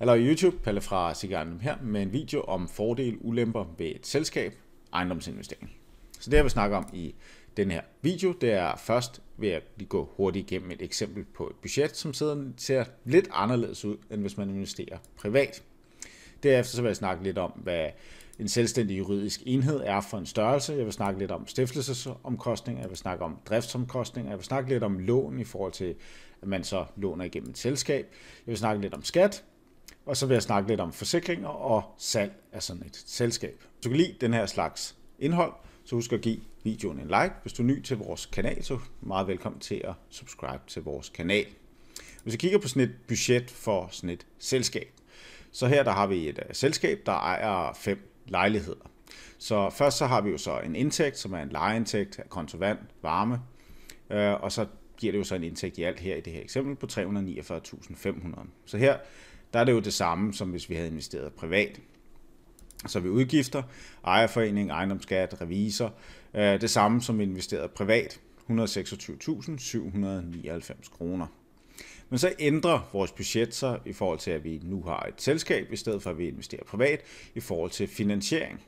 Hallo YouTube, Palle fra Sigarden her med en video om fordele og ulemper ved et selskab, ejendomsinvestering. Så det jeg vil snakke om i den her video, det er først ved at gå hurtigt igennem et eksempel på et budget, som ser lidt anderledes ud, end hvis man investerer privat. Derefter så vil jeg snakke lidt om, hvad en selvstændig juridisk enhed er for en størrelse. Jeg vil snakke lidt om stiftelsesomkostninger, jeg vil snakke om driftsomkostninger, jeg vil snakke lidt om lån i forhold til, at man så låner igennem et selskab. Jeg vil snakke lidt om skat, og så vil jeg snakke lidt om forsikringer og salg af sådan et selskab. Hvis du kan lide den her slags indhold, så husk at give videoen en like. Hvis du er ny til vores kanal, så meget velkommen til at subscribe til vores kanal. Hvis vi kigger på sådan et budget for sådan et selskab, så her der har vi et uh, selskab, der ejer fem lejligheder. Så først så har vi jo så en indtægt, som er en lejeindtægt, af kontovand, varme, øh, og så giver det jo så en indtægt i alt her i det her eksempel på 349.500. Så her der er det jo det samme, som hvis vi havde investeret privat. Så vi udgifter, ejerforening, ejendomsskat, revisor, øh, det samme som vi investeret privat, 126.799 kroner. Men så ændrer vores budget sig i forhold til, at vi nu har et selskab, i stedet for at vi investerer privat, i forhold til finansiering.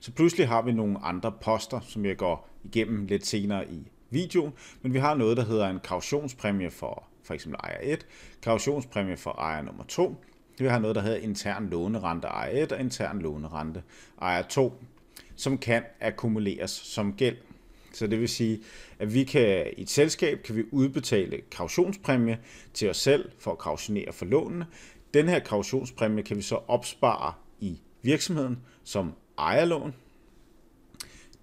Så pludselig har vi nogle andre poster, som jeg går igennem lidt senere i videoen, men vi har noget, der hedder en kautionspræmie for for eksempel ejer 1, kautionspræmie for ejer nummer 2. Vi har noget, der hedder intern lånerente ejer 1 og intern lånerente ejer 2, som kan akkumuleres som gæld. Så det vil sige, at vi kan i et selskab kan vi udbetale kautionspræmie til os selv for at kautionere for lånene. Den her kautionspræmie kan vi så opspare i virksomheden som ejerlån,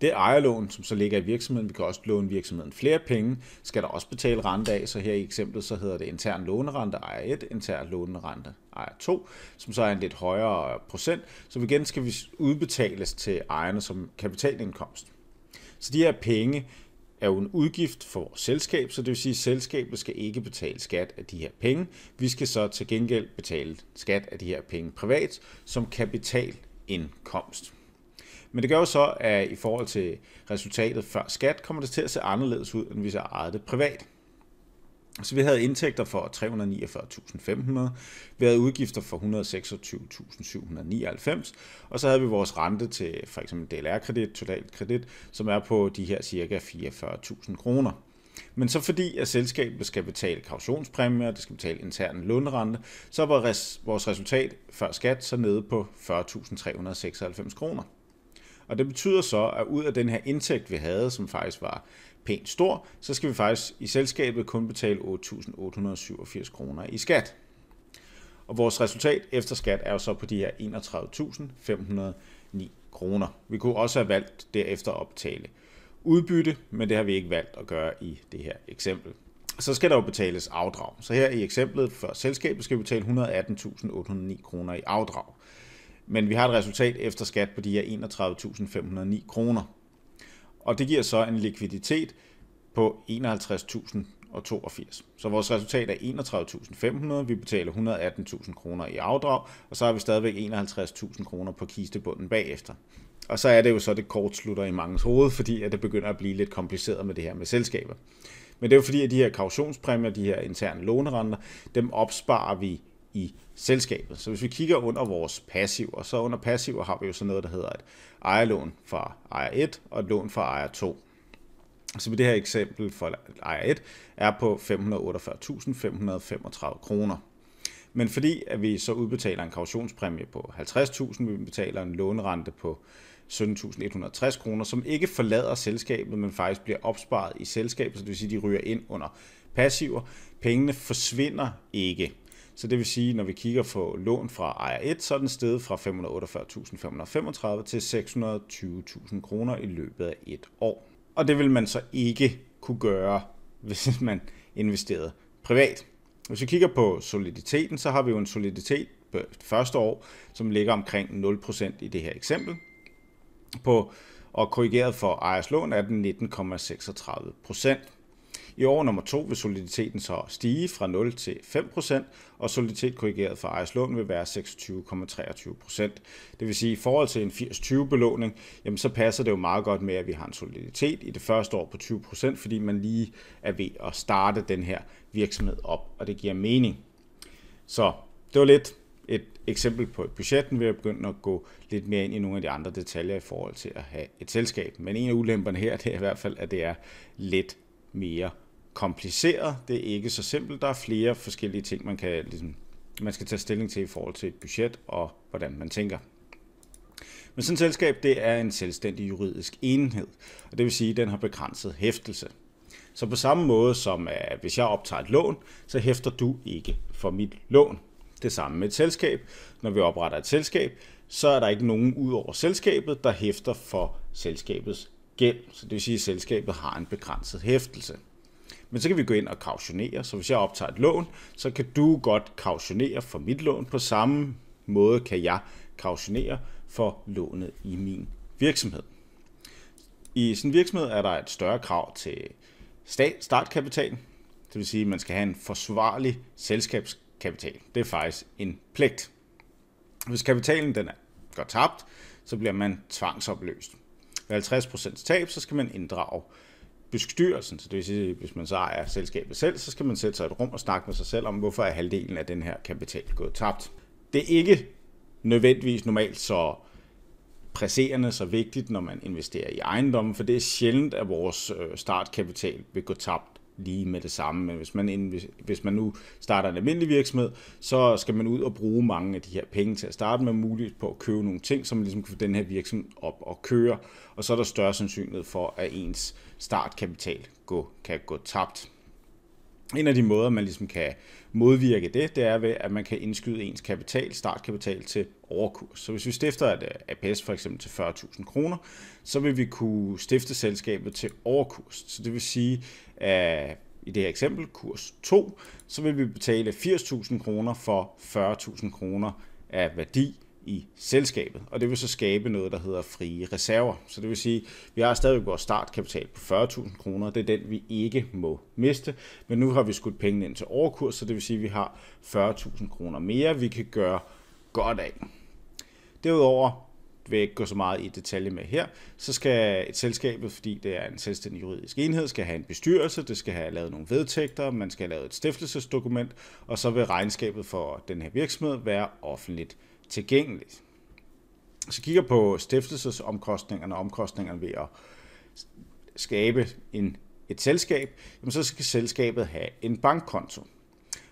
det ejerlån, som så ligger i virksomheden, vi kan også låne virksomheden flere penge, skal der også betale rente af, så her i eksemplet så hedder det intern lånerente ejer 1, intern lånerente ejer 2, som så er en lidt højere procent, Så igen skal vi udbetales til ejerne som kapitalindkomst. Så de her penge, er jo en udgift for vores selskab, så det vil sige, at selskabet skal ikke betale skat af de her penge. Vi skal så til gengæld betale skat af de her penge privat som kapitalindkomst. Men det gør jo så, at i forhold til resultatet før skat, kommer det til at se anderledes ud, end hvis jeg ejede det privat. Så vi havde indtægter for 349.500, vi havde udgifter for 126.799, og så havde vi vores rente til for eksempel DLR-kredit, totalkredit, som er på de her cirka 44.000 kroner. Men så fordi, at selskabet skal betale kautionspræmier, det skal betale intern lånerente, så var res, vores resultat før skat så nede på 40.396 kroner. Og det betyder så, at ud af den her indtægt, vi havde, som faktisk var pænt stor, så skal vi faktisk i selskabet kun betale 8.887 kroner i skat. Og vores resultat efter skat er jo så på de her 31.509 kroner. Vi kunne også have valgt derefter at optale udbytte, men det har vi ikke valgt at gøre i det her eksempel. Så skal der jo betales afdrag. Så her i eksemplet for selskabet skal vi betale 118.809 kroner i afdrag. Men vi har et resultat efter skat på de her 31.509 kroner. Og det giver så en likviditet på 51.082. Så vores resultat er 31.500, vi betaler 118.000 kroner i afdrag, og så har vi stadigvæk 51.000 kroner på kistebunden bagefter. Og så er det jo så, det kort slutter i mangens hoved, fordi at det begynder at blive lidt kompliceret med det her med selskaber. Men det er jo fordi, at de her kautionspræmier, de her interne lånerenter, dem opsparer vi i selskabet. Så hvis vi kigger under vores passiver, så under passiver har vi jo sådan noget, der hedder et ejerlån fra ejer 1 og et lån fra ejer 2. Så ved det her eksempel for ejer 1 er på 548.535 kroner. Men fordi at vi så udbetaler en kautionspræmie på 50.000, vi betaler en lånerente på 17.160 kroner, som ikke forlader selskabet, men faktisk bliver opsparet i selskabet, så det vil sige, at de ryger ind under passiver. Pengene forsvinder ikke. Så det vil sige, når vi kigger på lån fra ejer 1, så er den steget fra 548.535 til 620.000 kroner i løbet af et år. Og det vil man så ikke kunne gøre, hvis man investerede privat. Hvis vi kigger på soliditeten, så har vi jo en soliditet på det første år, som ligger omkring 0% i det her eksempel. På, og korrigeret for ejers lån er den 19,36%. I år nummer to vil soliditeten så stige fra 0 til 5%, og soliditet korrigeret for lån vil være 26,23%. Det vil sige, at i forhold til en 80-20 belåning, jamen så passer det jo meget godt med, at vi har en soliditet i det første år på 20%, fordi man lige er ved at starte den her virksomhed op, og det giver mening. Så det var lidt et eksempel på et budget. Nu vil jeg begynde at gå lidt mere ind i nogle af de andre detaljer i forhold til at have et selskab. Men en af ulemperne her, det er i hvert fald, at det er lidt mere kompliceret, det er ikke så simpelt. Der er flere forskellige ting, man, kan, ligesom, man skal tage stilling til i forhold til et budget og hvordan man tænker. Men sådan et selskab, det er en selvstændig juridisk enhed, og det vil sige, at den har begrænset hæftelse. Så på samme måde som at hvis jeg optager et lån, så hæfter du ikke for mit lån. Det samme med et selskab. Når vi opretter et selskab, så er der ikke nogen ud over selskabet, der hæfter for selskabets gæld. Så det vil sige, at selskabet har en begrænset hæftelse. Men så kan vi gå ind og kautionere, så hvis jeg optager et lån, så kan du godt kautionere for mit lån. På samme måde kan jeg kautionere for lånet i min virksomhed. I sådan en virksomhed er der et større krav til startkapital, det vil sige, at man skal have en forsvarlig selskabskapital. Det er faktisk en pligt. Hvis kapitalen den er går tabt, så bliver man tvangsopløst. Ved 50% tab, så skal man inddrage bestyrelsen, så det vil sige, hvis man så ejer selskabet selv, så skal man sætte sig et rum og snakke med sig selv om, hvorfor er halvdelen af den her kapital gået tabt. Det er ikke nødvendigvis normalt så presserende, så vigtigt, når man investerer i ejendommen, for det er sjældent, at vores øh, startkapital vil gå tabt lige med det samme, men hvis man, ind, hvis, hvis man nu starter en almindelig virksomhed, så skal man ud og bruge mange af de her penge til at starte med, muligt på at købe nogle ting, som ligesom kan få den her virksomhed op og køre, og så er der større sandsynlighed for, at ens startkapital gå, kan gå tabt. En af de måder, man ligesom kan modvirke det, det er ved, at man kan indskyde ens kapital, startkapital til overkurs. Så hvis vi stifter et øh, APS for eksempel til 40.000 kroner, så vil vi kunne stifte selskabet til overkurs. Så det vil sige, af, i det her eksempel, kurs 2, så vil vi betale 80.000 kroner for 40.000 kroner af værdi i selskabet, og det vil så skabe noget, der hedder frie reserver. Så det vil sige, at vi har stadig vores startkapital på 40.000 kroner, det er den, vi ikke må miste, men nu har vi skudt pengene ind til overkurs, så det vil sige, at vi har 40.000 kroner mere, vi kan gøre godt af. Derudover vil jeg ikke gå så meget i detalje med her, så skal et selskabet, fordi det er en selvstændig juridisk enhed, skal have en bestyrelse, det skal have lavet nogle vedtægter, man skal have lavet et stiftelsesdokument, og så vil regnskabet for den her virksomhed være offentligt tilgængeligt. Så kigger på stiftelsesomkostningerne og omkostningerne ved at skabe en, et selskab, jamen så skal selskabet have en bankkonto.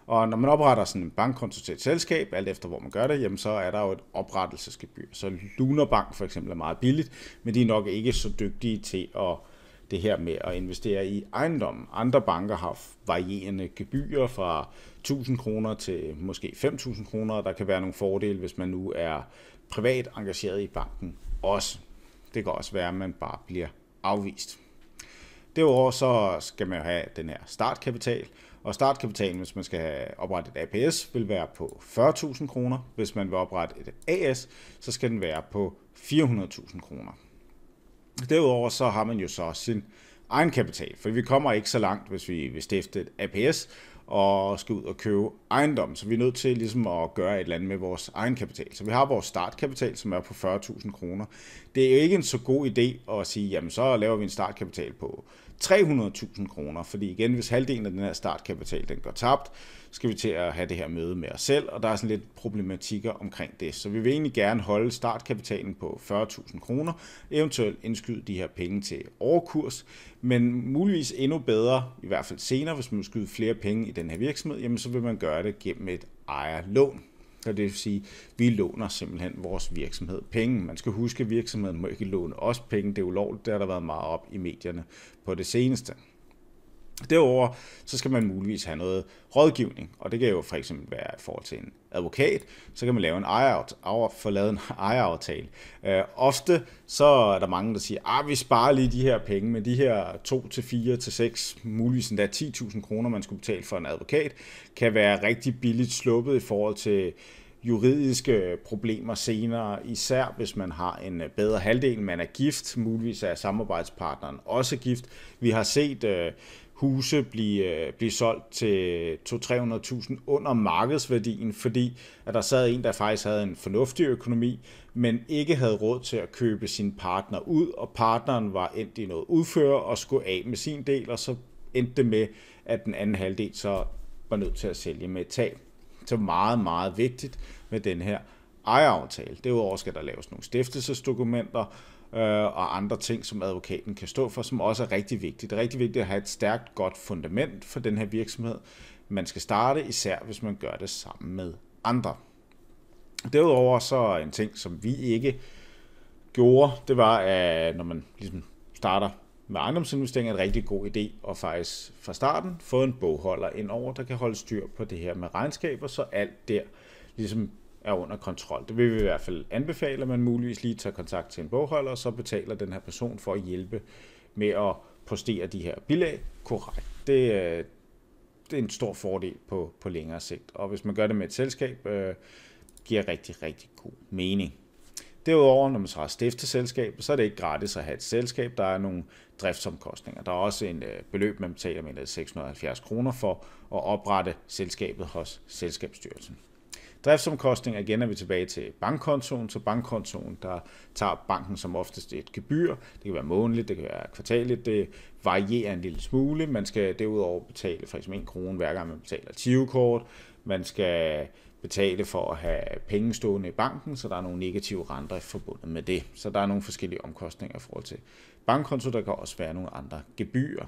Og når man opretter sådan en bankkonto til et selskab, alt efter hvor man gør det, jamen så er der jo et oprettelsesgebyr. Så Lunar Bank for eksempel er meget billigt, men de er nok ikke så dygtige til at det her med at investere i ejendommen. Andre banker har varierende gebyrer fra 1000 kroner til måske 5000 kroner, der kan være nogle fordele, hvis man nu er privat engageret i banken også. Det kan også være, at man bare bliver afvist. Derudover så skal man have den her startkapital, og startkapitalen, hvis man skal oprette et APS, vil være på 40.000 kroner. Hvis man vil oprette et AS, så skal den være på 400.000 kroner. Derudover så har man jo så sin egen kapital, for vi kommer ikke så langt, hvis vi vil stifte et APS og skal ud og købe ejendom, så vi er nødt til ligesom at gøre et eller andet med vores egen kapital. Så vi har vores startkapital, som er på 40.000 kroner. Det er jo ikke en så god idé at sige, jamen så laver vi en startkapital på 300.000 kroner. Fordi igen, hvis halvdelen af den her startkapital den går tabt, skal vi til at have det her møde med os selv, og der er sådan lidt problematikker omkring det. Så vi vil egentlig gerne holde startkapitalen på 40.000 kroner, eventuelt indskyde de her penge til overkurs, men muligvis endnu bedre, i hvert fald senere, hvis man skyder skyde flere penge i den her virksomhed, jamen så vil man gøre det gennem et ejerlån aktier, det vil sige, vi låner simpelthen vores virksomhed penge. Man skal huske, at virksomheden må ikke låne os penge, det er ulovligt, det har der været meget op i medierne på det seneste. Derover så skal man muligvis have noget rådgivning, og det kan jo for eksempel være i forhold til en advokat, så kan man lave en ejer, lavet en ejeraftale. Øh, ofte så er der mange, der siger, at ah, vi sparer lige de her penge med de her 2 til 4 til 6, muligvis endda 10.000 kroner, man skulle betale for en advokat, kan være rigtig billigt sluppet i forhold til juridiske problemer senere, især hvis man har en øh, bedre halvdel, man er gift, muligvis er samarbejdspartneren også gift. Vi har set øh, huse blive, øh, blive solgt til 200-300.000 under markedsværdien, fordi at der sad en, der faktisk havde en fornuftig økonomi, men ikke havde råd til at købe sin partner ud, og partneren var endt i noget udfører og skulle af med sin del, og så endte det med, at den anden halvdel så var nødt til at sælge med et tab. Så meget, meget vigtigt med den her ejeraftale. Derudover skal der laves nogle stiftelsesdokumenter, øh, og andre ting, som advokaten kan stå for, som også er rigtig vigtigt. Det er rigtig vigtigt at have et stærkt, godt fundament for den her virksomhed. Man skal starte, især hvis man gør det sammen med andre. Derudover så en ting, som vi ikke gjorde, det var, at når man ligesom starter med det en rigtig god idé at faktisk fra starten få en bogholder ind over, der kan holde styr på det her med regnskaber, så alt der ligesom er under kontrol. Det vil vi i hvert fald anbefale, at man muligvis lige tager kontakt til en bogholder, og så betaler den her person for at hjælpe med at postere de her bilag korrekt. Det, øh, det er en stor fordel på, på længere sigt. Og hvis man gør det med et selskab, øh, giver rigtig, rigtig god mening. Derudover, når man så har stiftet selskab, så er det ikke gratis at have et selskab. Der er nogle driftsomkostninger. Der er også en øh, beløb, man betaler med 670 kroner for at oprette selskabet hos Selskabsstyrelsen. Driftsomkostning, igen er vi tilbage til bankkontoen, så bankkontoen, der tager banken som oftest et gebyr. Det kan være månedligt, det kan være kvartaligt, det varierer en lille smule. Man skal derudover betale for eksempel 1 krone, hver gang man betaler 20 kort Man skal betale for at have penge stående i banken, så der er nogle negative renter forbundet med det. Så der er nogle forskellige omkostninger i forhold til bankkonto, der kan også være nogle andre gebyrer.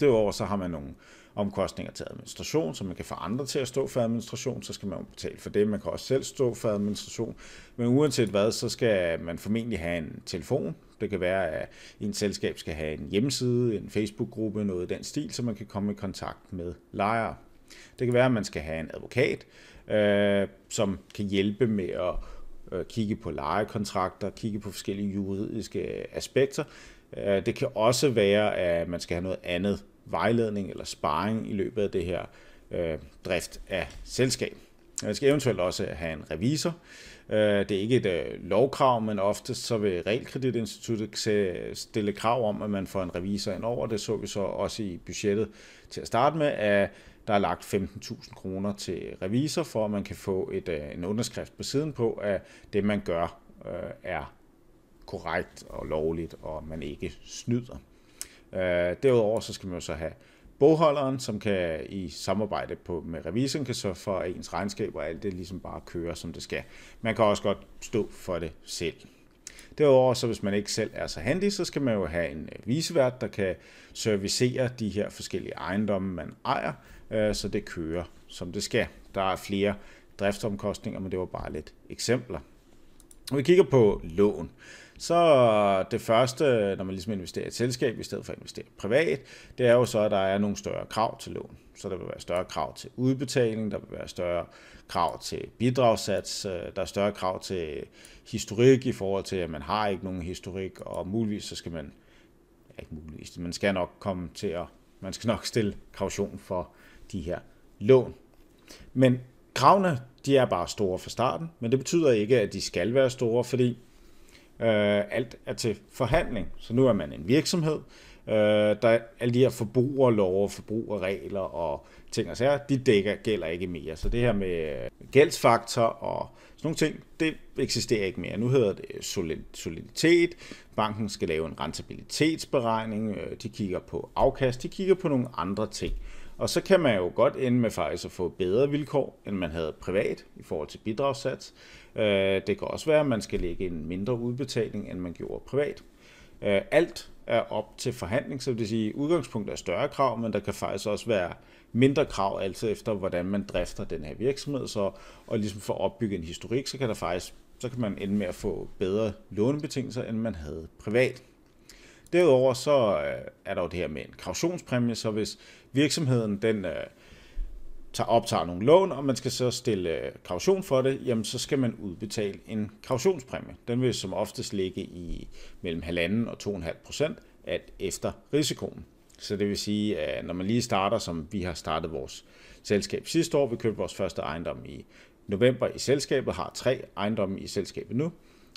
Derudover så har man nogle omkostninger til administration, så man kan få andre til at stå for administration, så skal man jo betale for det. Man kan også selv stå for administration. Men uanset hvad, så skal man formentlig have en telefon. Det kan være, at en selskab skal have en hjemmeside, en Facebook-gruppe, noget i den stil, så man kan komme i kontakt med lejere. Det kan være, at man skal have en advokat, øh, som kan hjælpe med at øh, kigge på lejekontrakter, kigge på forskellige juridiske aspekter, Øh, det kan også være, at man skal have noget andet vejledning eller sparring i løbet af det her øh, drift af selskab. Man skal eventuelt også have en revisor. Øh, det er ikke et øh, lovkrav, men ofte så vil Realkreditinstituttet stille krav om, at man får en revisor ind over. Det så vi så også i budgettet til at starte med, at der er lagt 15.000 kroner til revisor, for at man kan få et, en underskrift på siden på, at det man gør er korrekt og lovligt, og man ikke snyder. Øh, derudover så skal man jo så have bogholderen, som kan i samarbejde på, med revisoren, kan så for, ens regnskab og alt det ligesom bare køre, som det skal. Man kan også godt stå for det selv. Derudover, så hvis man ikke selv er så handy, så skal man jo have en øh, visevært, der kan servicere de her forskellige ejendomme, man ejer, øh, så det kører, som det skal. Der er flere driftsomkostninger, men det var bare lidt eksempler. Når vi kigger på lån, så det første, når man ligesom investerer i et selskab i stedet for at investere privat, det er jo så, at der er nogle større krav til lån. Så der vil være større krav til udbetaling, der vil være større krav til bidragssats, øh, der er større krav til historik i forhold til, at man har ikke nogen historik, og muligvis så skal man, ja, ikke muligvis, man skal nok komme til at, man skal nok stille kaution for de her lån. Men Kravene, de er bare store fra starten, men det betyder ikke, at de skal være store, fordi øh, alt er til forhandling. Så nu er man en virksomhed, øh, der er alle de her forbrugerlov, forbrugerregler og ting og sager, de dækker, gælder ikke mere. Så det her med øh, gældsfaktor og sådan nogle ting, det eksisterer ikke mere. Nu hedder det soliditet, banken skal lave en rentabilitetsberegning, øh, de kigger på afkast, de kigger på nogle andre ting. Og så kan man jo godt ende med faktisk at få bedre vilkår, end man havde privat i forhold til bidragssats. Øh, det kan også være, at man skal lægge en mindre udbetaling, end man gjorde privat. Øh, alt er op til forhandling, så det vil sige, at udgangspunktet er større krav, men der kan faktisk også være mindre krav, altid efter hvordan man drifter den her virksomhed, så, og ligesom for at opbygge en historik, så kan der faktisk så kan man ende med at få bedre lånebetingelser, end man havde privat. Derudover så øh, er der jo det her med en kautionspræmie, så hvis virksomheden den øh, tager, optager nogle lån, og man skal så stille øh, kaution for det, jamen så skal man udbetale en kautionspræmie. Den vil som oftest ligge i mellem 1,5 og 2,5 procent alt efter risikoen. Så det vil sige, at når man lige starter, som vi har startet vores selskab sidste år, vi købte vores første ejendom i november i selskabet, har tre ejendomme i selskabet nu,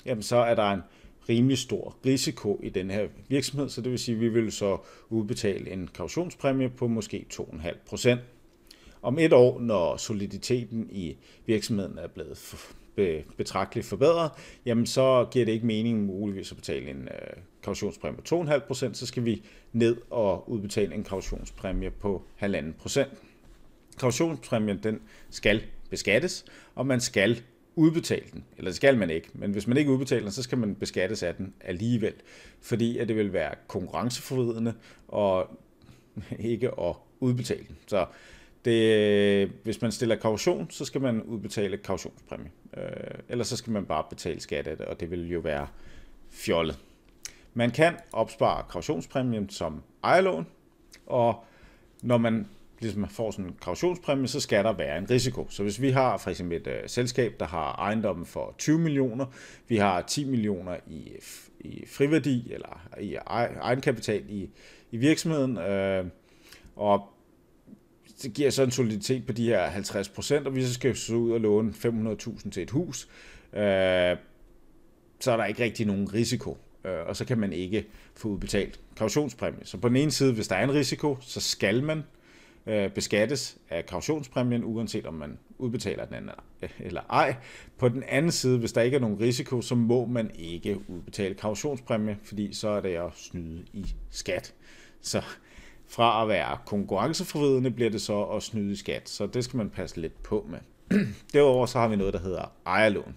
jamen så er der en rimelig stor risiko i den her virksomhed, så det vil sige, at vi vil så udbetale en kautionspræmie på måske 2,5 procent. Om et år, når soliditeten i virksomheden er blevet betragteligt forbedret, jamen så giver det ikke mening muligvis at betale en øh, kautionspræmie på 2,5%, så skal vi ned og udbetale en kautionspræmie på 1,5%. Kautionspræmien den skal beskattes, og man skal udbetale den. Eller det skal man ikke, men hvis man ikke udbetaler den, så skal man beskattes af den alligevel. Fordi at det vil være konkurrenceforvridende og ikke at udbetale den. Så det, hvis man stiller kaution, så skal man udbetale kautionspræmie. Øh, Eller så skal man bare betale skat af det, og det vil jo være fjollet. Man kan opspare kautionspræmien som ejerlån, og når man ligesom får sådan en kautionspræmie, så skal der være en risiko. Så hvis vi har for eksempel et øh, selskab, der har ejendommen for 20 millioner, vi har 10 millioner i, i friværdi eller i egenkapital i, i virksomheden, øh, og det giver så en soliditet på de her 50 procent, og vi så skal så ud og låne 500.000 til et hus, øh, så er der ikke rigtig nogen risiko, øh, og så kan man ikke få udbetalt kautionspræmie. Så på den ene side, hvis der er en risiko, så skal man øh, beskattes af kautionspræmien, uanset om man udbetaler den anden eller ej. På den anden side, hvis der ikke er nogen risiko, så må man ikke udbetale kautionspræmie, fordi så er det at snyde i skat. Så fra at være konkurrenceforvidende bliver det så at snyde i skat, så det skal man passe lidt på med. Derudover så har vi noget, der hedder ejerlån.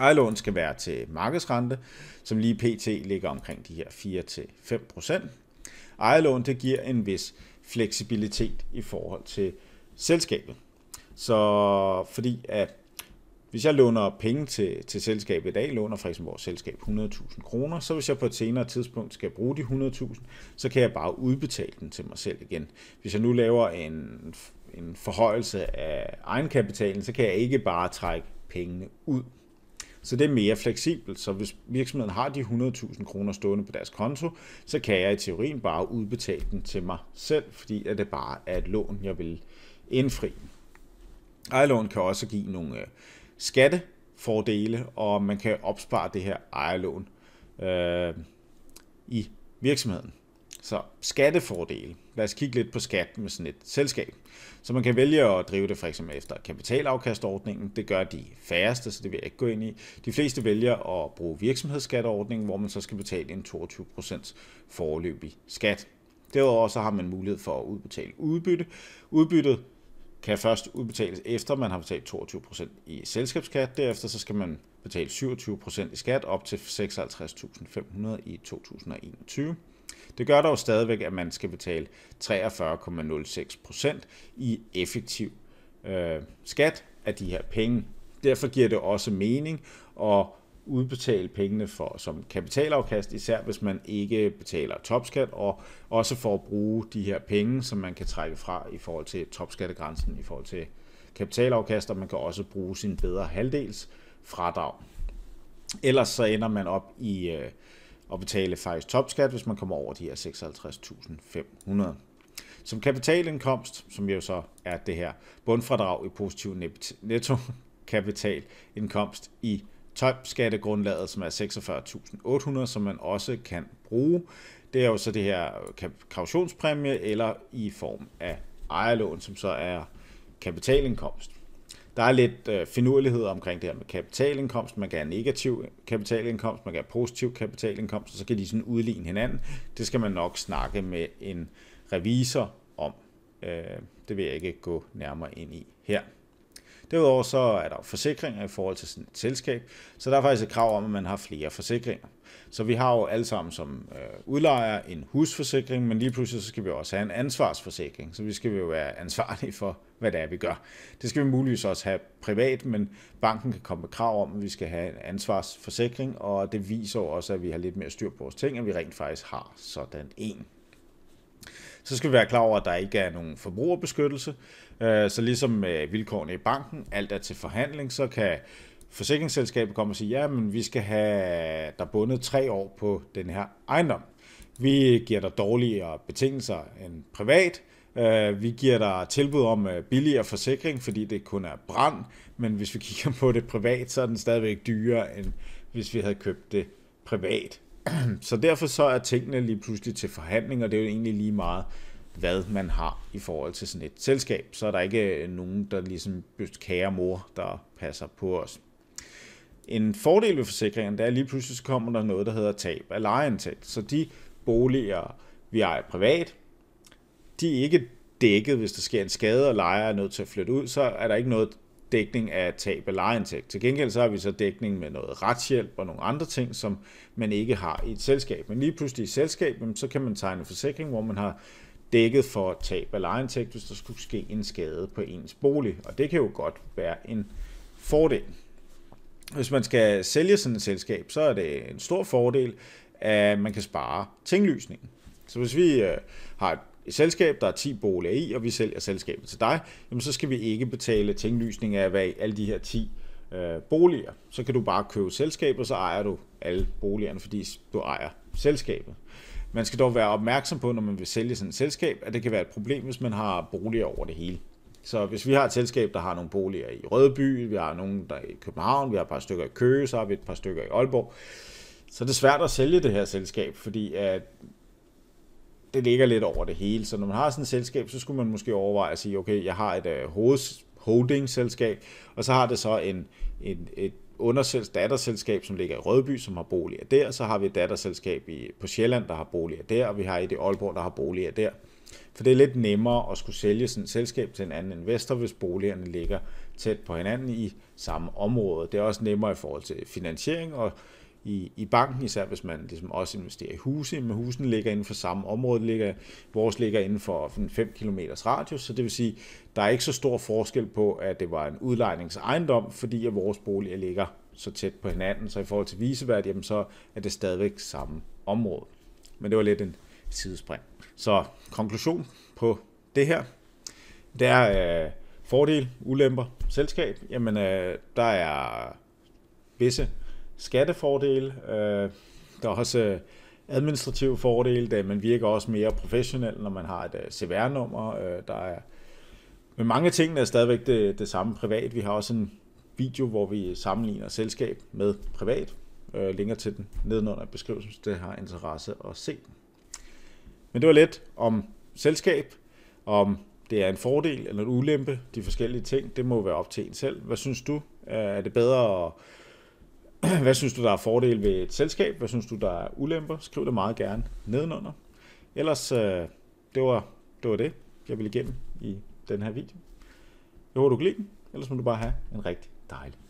Ejerlån skal være til markedsrente, som lige pt. ligger omkring de her 4-5%. Ejerlån det giver en vis fleksibilitet i forhold til selskabet. Så fordi at hvis jeg låner penge til, til selskabet i dag, låner for eksempel vores selskab 100.000 kroner, så hvis jeg på et senere tidspunkt skal bruge de 100.000, så kan jeg bare udbetale den til mig selv igen. Hvis jeg nu laver en, en forhøjelse af egenkapitalen, så kan jeg ikke bare trække pengene ud. Så det er mere fleksibelt. Så hvis virksomheden har de 100.000 kroner stående på deres konto, så kan jeg i teorien bare udbetale den til mig selv, fordi at det bare er et lån, jeg vil indfri. Ejerlån kan også give nogle øh, skattefordele, og man kan opspare det her ejerlån øh, i virksomheden. Så skattefordele. Lad os kigge lidt på skat med sådan et selskab. Så man kan vælge at drive det for eksempel efter kapitalafkastordningen. Det gør de færreste, så det vil jeg ikke gå ind i. De fleste vælger at bruge virksomhedsskatteordningen, hvor man så skal betale en 22% forløbig skat. Derudover så har man mulighed for at udbetale udbytte. Udbyttet kan først udbetales efter man har betalt 22% i selskabsskat. Derefter så skal man betale 27% i skat op til 56.500 i 2021. Det gør dog stadigvæk, at man skal betale 43,06 i effektiv øh, skat af de her penge. Derfor giver det også mening at udbetale pengene for, som kapitalafkast, især hvis man ikke betaler topskat, og også for at bruge de her penge, som man kan trække fra i forhold til topskattegrænsen, i forhold til kapitalafkast, og man kan også bruge sin bedre halvdels fradrag. Ellers så ender man op i øh, og betale faktisk topskat, hvis man kommer over de her 56.500. Som kapitalindkomst, som jo så er det her bundfradrag i positiv netto kapitalindkomst i topskattegrundlaget, som er 46.800, som man også kan bruge. Det er jo så det her kautionspræmie eller i form af ejerlån, som så er kapitalindkomst. Der er lidt øh, finurlighed omkring det her med kapitalindkomst. Man kan have negativ kapitalindkomst, man kan have positiv kapitalindkomst, og så kan de sådan udligne hinanden. Det skal man nok snakke med en revisor om. Øh, det vil jeg ikke gå nærmere ind i her. Derudover så er der forsikringer i forhold til sådan et selskab, så der er faktisk et krav om, at man har flere forsikringer. Så vi har jo alle sammen som øh, udlejer en husforsikring, men lige pludselig så skal vi også have en ansvarsforsikring, så vi skal jo være ansvarlige for, hvad det er, vi gør. Det skal vi muligvis også have privat, men banken kan komme med krav om, at vi skal have en ansvarsforsikring, og det viser også, at vi har lidt mere styr på vores ting, og vi rent faktisk har sådan en så skal vi være klar over, at der ikke er nogen forbrugerbeskyttelse. Øh, så ligesom med øh, vilkårene i banken, alt er til forhandling, så kan forsikringsselskabet komme og sige, ja, men vi skal have der bundet tre år på den her ejendom. Vi giver dig dårligere betingelser end privat, øh, vi giver dig tilbud om billigere forsikring, fordi det kun er brand, men hvis vi kigger på det privat, så er den stadigvæk dyrere, end hvis vi havde købt det privat så derfor så er tingene lige pludselig til forhandling, og det er jo egentlig lige meget, hvad man har i forhold til sådan et selskab. Så er der ikke øh, nogen, der ligesom kære mor, der passer på os. En fordel ved forsikringen, det er lige pludselig kommer der noget, der hedder tab af lejeindtægt. Så de boliger, vi ejer privat, de er ikke dækket, hvis der sker en skade, og lejer er nødt til at flytte ud, så er der ikke noget dækning af tab af lejeindtægt. Til gengæld så har vi så dækning med noget retshjælp og nogle andre ting, som man ikke har i et selskab. Men lige pludselig i selskab, så kan man tegne en forsikring, hvor man har dækket for tab af lejeindtægt, hvis der skulle ske en skade på ens bolig. Og det kan jo godt være en fordel. Hvis man skal sælge sådan et selskab, så er det en stor fordel, at man kan spare tinglysningen. Så hvis vi øh, har et et selskab, der er 10 boliger i, og vi sælger selskabet til dig, jamen så skal vi ikke betale tinglysning af hvad alle de her 10 øh, boliger. Så kan du bare købe selskabet, og så ejer du alle boligerne, fordi du ejer selskabet. Man skal dog være opmærksom på, når man vil sælge sådan et selskab, at det kan være et problem, hvis man har boliger over det hele. Så hvis vi har et selskab, der har nogle boliger i Rødby, vi har nogle der i København, vi har et par stykker i Køge, så har vi et par stykker i Aalborg, så er det svært at sælge det her selskab, fordi at det ligger lidt over det hele. Så når man har sådan et selskab, så skulle man måske overveje at sige, okay, jeg har et uh, øh, holding holdingselskab, og så har det så en, en, et undersels datterselskab, som ligger i Rødby, som har boliger der, så har vi et datterselskab i, på Sjælland, der har boliger der, og vi har et i Aalborg, der har boliger der. For det er lidt nemmere at skulle sælge sådan et selskab til en anden investor, hvis boligerne ligger tæt på hinanden i samme område. Det er også nemmere i forhold til finansiering, og i, i banken, især hvis man ligesom også investerer i huse, men husene ligger inden for samme område, ligger, vores ligger inden for 5 km radius, så det vil sige, der er ikke så stor forskel på, at det var en udlejningsejendom, fordi at vores boliger ligger så tæt på hinanden, så i forhold til viseværd, jamen så er det stadigvæk samme område. Men det var lidt en sidespring. Så konklusion på det her, det er øh, fordel, ulemper, selskab, jamen øh, der er visse skattefordele. Øh, der er også øh, administrative fordele, da man virker også mere professionel, når man har et øh, CVR-nummer. Øh, der er, men mange ting tingene er stadigvæk det, det samme privat. Vi har også en video, hvor vi sammenligner selskab med privat. Øh, linker til den nedenunder i beskrivelsen, hvis det har interesse at se den. Men det var lidt om selskab, om det er en fordel eller en ulempe, de forskellige ting, det må være op til en selv. Hvad synes du? Er det bedre at Hvad synes du, der er fordel ved et selskab? Hvad synes du, der er ulemper? Skriv det meget gerne nedenunder. Ellers, øh, det, var, det var det, jeg ville igennem i den her video. Jeg håber, du kan lide den. Ellers må du bare have en rigtig dejlig